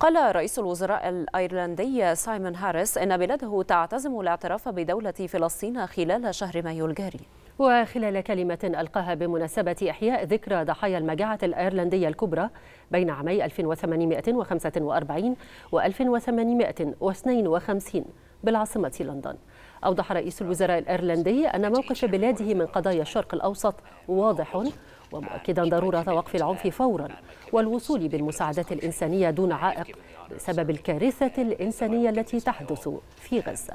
قال رئيس الوزراء الأيرلندي سايمون هاريس أن بلاده تعتزم الاعتراف بدولة فلسطين خلال شهر مايو الجاري وخلال كلمة ألقاها بمناسبة إحياء ذكرى ضحايا المجاعة الأيرلندية الكبرى بين عامي 1845 و 1852 بالعاصمة لندن أوضح رئيس الوزراء الأيرلندي أن موقف بلاده من قضايا الشرق الأوسط واضح ومؤكدا ضرورة وقف العنف فورا والوصول بالمساعدات الإنسانية دون عائق بسبب الكارثة الإنسانية التي تحدث في غزة